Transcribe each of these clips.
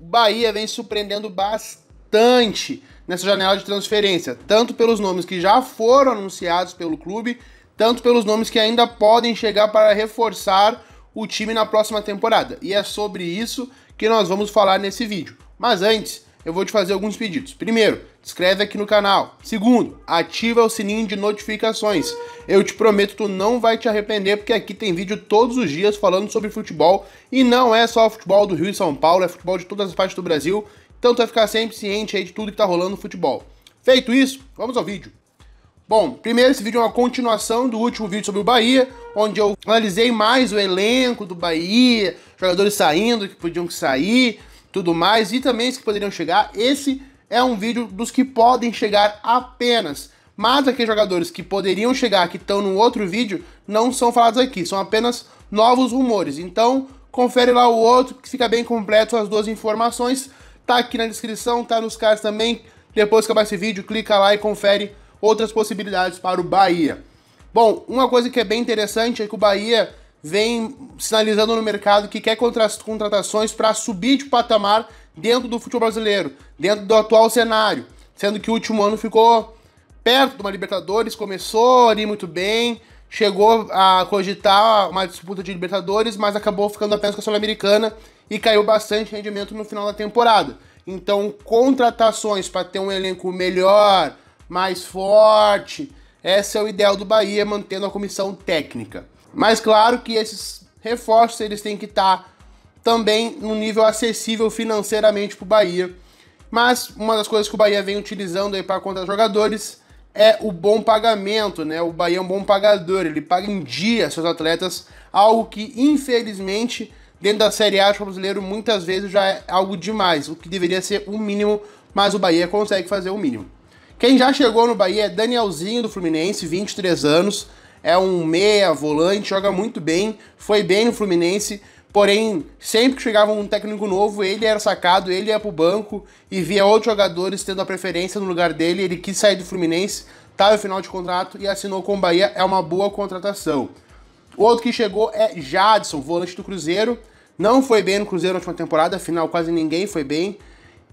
o Bahia vem surpreendendo bastante nessa janela de transferência, tanto pelos nomes que já foram anunciados pelo clube, tanto pelos nomes que ainda podem chegar para reforçar o time na próxima temporada. E é sobre isso que nós vamos falar nesse vídeo. Mas antes, eu vou te fazer alguns pedidos. Primeiro, se inscreve aqui no canal. Segundo, ativa o sininho de notificações. Eu te prometo, tu não vai te arrepender, porque aqui tem vídeo todos os dias falando sobre futebol. E não é só futebol do Rio e São Paulo, é futebol de todas as partes do Brasil. Então tu vai ficar sempre ciente aí de tudo que tá rolando no futebol. Feito isso, vamos ao vídeo. Bom, primeiro esse vídeo é uma continuação do último vídeo sobre o Bahia, onde eu analisei mais o elenco do Bahia, jogadores saindo que podiam sair, tudo mais, e também os que poderiam chegar. Esse é um vídeo dos que podem chegar apenas. Mas aqueles jogadores que poderiam chegar, que estão no outro vídeo, não são falados aqui, são apenas novos rumores. Então, confere lá o outro, que fica bem completo as duas informações. Tá aqui na descrição, tá nos cards também. Depois que acabar esse vídeo, clica lá e confere outras possibilidades para o Bahia. Bom, uma coisa que é bem interessante é que o Bahia vem sinalizando no mercado que quer contratações para subir de patamar dentro do futebol brasileiro, dentro do atual cenário, sendo que o último ano ficou perto de uma Libertadores, começou ali muito bem, chegou a cogitar uma disputa de Libertadores, mas acabou ficando apenas com a Sul-Americana e caiu bastante rendimento no final da temporada. Então, contratações para ter um elenco melhor, mais forte, esse é o ideal do Bahia, mantendo a comissão técnica. Mas claro que esses reforços eles têm que estar tá também no nível acessível financeiramente para o Bahia. Mas uma das coisas que o Bahia vem utilizando aí para contar jogadores é o bom pagamento, né? O Bahia é um bom pagador, ele paga em dia seus atletas, algo que infelizmente dentro da Série A do brasileiro muitas vezes já é algo demais, o que deveria ser o mínimo, mas o Bahia consegue fazer o mínimo. Quem já chegou no Bahia é Danielzinho do Fluminense, 23 anos, é um meia volante, joga muito bem, foi bem no Fluminense, porém, sempre que chegava um técnico novo, ele era sacado, ele ia pro banco e via outros jogadores tendo a preferência no lugar dele, ele quis sair do Fluminense, estava tá no final de contrato e assinou com o Bahia, é uma boa contratação. O outro que chegou é Jadson, volante do Cruzeiro, não foi bem no Cruzeiro na última temporada, afinal quase ninguém foi bem.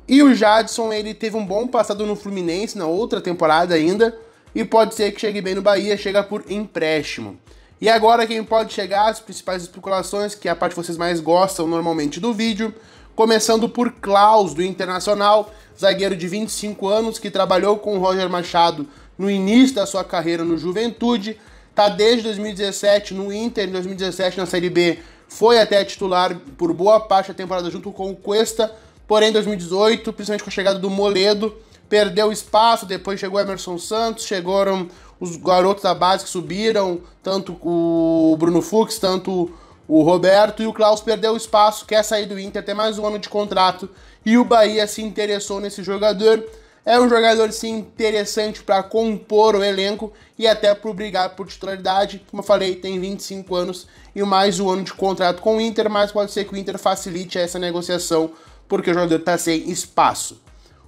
E o Jadson, ele teve um bom passado no Fluminense na outra temporada ainda, e pode ser que chegue bem no Bahia, chega por empréstimo. E agora quem pode chegar, as principais especulações, que é a parte que vocês mais gostam normalmente do vídeo, começando por Klaus, do Internacional, zagueiro de 25 anos, que trabalhou com o Roger Machado no início da sua carreira no Juventude, tá desde 2017 no Inter, em 2017 na Série B, foi até titular por boa parte da temporada junto com o Cuesta, porém em 2018, principalmente com a chegada do Moledo, perdeu espaço, depois chegou Emerson Santos, chegaram os garotos da base que subiram, tanto o Bruno Fux, tanto o Roberto, e o Klaus perdeu espaço, quer sair do Inter, até mais um ano de contrato, e o Bahia se interessou nesse jogador. É um jogador, sim, interessante para compor o elenco e até para brigar por titularidade. Como eu falei, tem 25 anos e mais um ano de contrato com o Inter, mas pode ser que o Inter facilite essa negociação, porque o jogador está sem espaço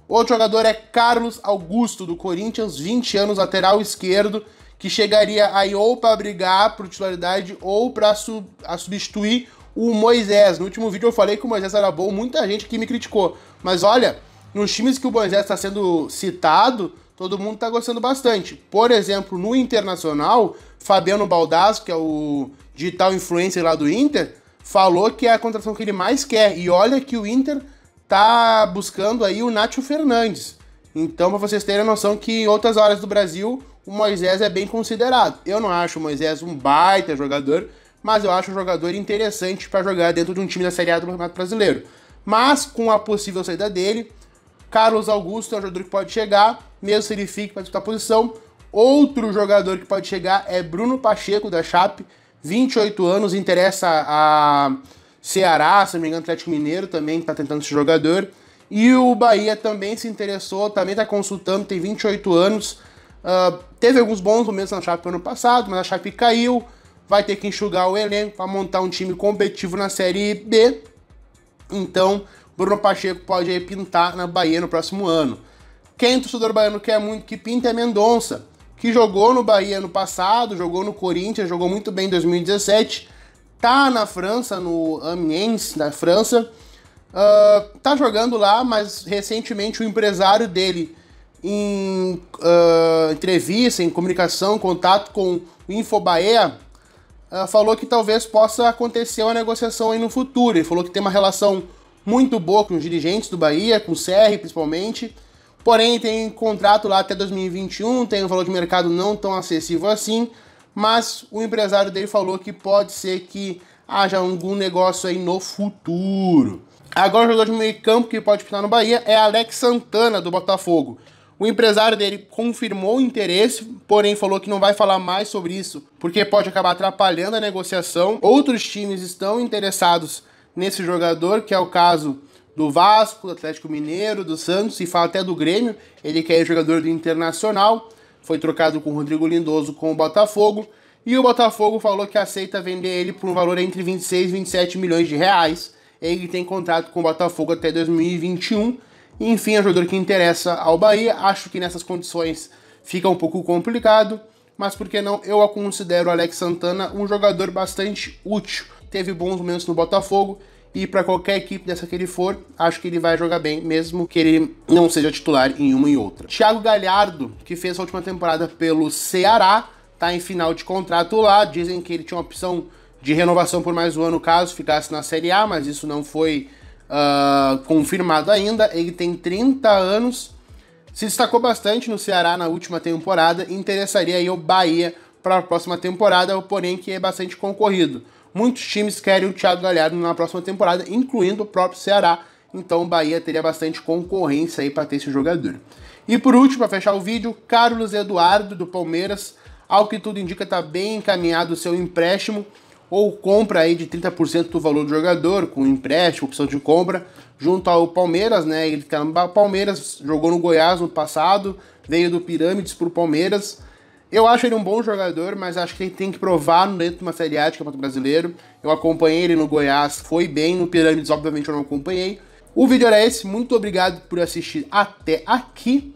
outro jogador é Carlos Augusto, do Corinthians, 20 anos, lateral esquerdo, que chegaria aí ou para brigar por titularidade ou para sub, substituir o Moisés. No último vídeo eu falei que o Moisés era bom, muita gente aqui me criticou. Mas olha, nos times que o Moisés está sendo citado, todo mundo está gostando bastante. Por exemplo, no Internacional, Fabiano Baldasso, que é o digital influencer lá do Inter, falou que é a contratação que ele mais quer. E olha que o Inter tá buscando aí o Nátio Fernandes. Então, para vocês terem a noção que em outras áreas do Brasil, o Moisés é bem considerado. Eu não acho o Moisés um baita jogador, mas eu acho um jogador interessante para jogar dentro de um time da Série A do Campeonato Brasileiro. Mas com a possível saída dele, Carlos Augusto é um jogador que pode chegar, mesmo se ele fique para disputar posição. Outro jogador que pode chegar é Bruno Pacheco da Chape, 28 anos, interessa a Ceará, se não me engano, Atlético Mineiro também está tentando esse jogador. E o Bahia também se interessou, também está consultando, tem 28 anos. Uh, teve alguns bons momentos na Chape no ano passado, mas a Chape caiu. Vai ter que enxugar o elenco para montar um time competitivo na Série B. Então, Bruno Pacheco pode aí pintar na Bahia no próximo ano. Quem o torcedor baiano quer muito que pinta é Mendonça, que jogou no Bahia no passado, jogou no Corinthians, jogou muito bem em 2017 tá na França, no Amiens, na França. Uh, tá jogando lá, mas recentemente o empresário dele, em uh, entrevista, em comunicação, contato com o Infobaea, uh, falou que talvez possa acontecer uma negociação aí no futuro. Ele falou que tem uma relação muito boa com os dirigentes do Bahia, com o CR principalmente. Porém, tem contrato lá até 2021, tem um valor de mercado não tão acessível assim mas o empresário dele falou que pode ser que haja algum negócio aí no futuro. Agora o jogador de meio campo que pode pintar no Bahia é Alex Santana do Botafogo. O empresário dele confirmou o interesse, porém falou que não vai falar mais sobre isso, porque pode acabar atrapalhando a negociação. Outros times estão interessados nesse jogador, que é o caso do Vasco, do Atlético Mineiro, do Santos e fala até do Grêmio. Ele quer jogador do Internacional. Foi trocado com o Rodrigo Lindoso com o Botafogo. E o Botafogo falou que aceita vender ele por um valor entre 26 e 27 milhões de reais. Ele tem contrato com o Botafogo até 2021. enfim, é um jogador que interessa ao Bahia. Acho que nessas condições fica um pouco complicado. Mas por que não? Eu considero o Alex Santana um jogador bastante útil. Teve bons momentos no Botafogo e para qualquer equipe dessa que ele for, acho que ele vai jogar bem, mesmo que ele não seja titular em uma e outra. Thiago Galhardo, que fez a última temporada pelo Ceará, tá em final de contrato lá, dizem que ele tinha uma opção de renovação por mais um ano caso ficasse na Série A, mas isso não foi uh, confirmado ainda. Ele tem 30 anos, se destacou bastante no Ceará na última temporada, interessaria aí o Bahia para a próxima temporada, porém que é bastante concorrido. Muitos times querem o Thiago Galhardo na próxima temporada, incluindo o próprio Ceará. Então o Bahia teria bastante concorrência aí para ter esse jogador. E por último, para fechar o vídeo, Carlos Eduardo do Palmeiras, ao que tudo indica está bem encaminhado o seu empréstimo ou compra aí de 30% do valor do jogador, com empréstimo, opção de compra, junto ao Palmeiras, né? Ele está no Palmeiras, jogou no Goiás no passado, veio do Pirâmides para o Palmeiras, eu acho ele um bom jogador, mas acho que ele tem que provar dentro de uma Série A de Campeonato Brasileiro. Eu acompanhei ele no Goiás, foi bem. No Pirâmides, obviamente, eu não acompanhei. O vídeo era esse. Muito obrigado por assistir até aqui.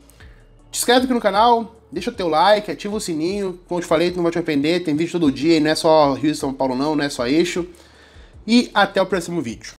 Te inscreve aqui no canal, deixa teu like, ativa o sininho. Como eu te falei, tu não vai te arrepender. Tem vídeo todo dia e não é só Rio e São Paulo, não, não é só eixo. E até o próximo vídeo.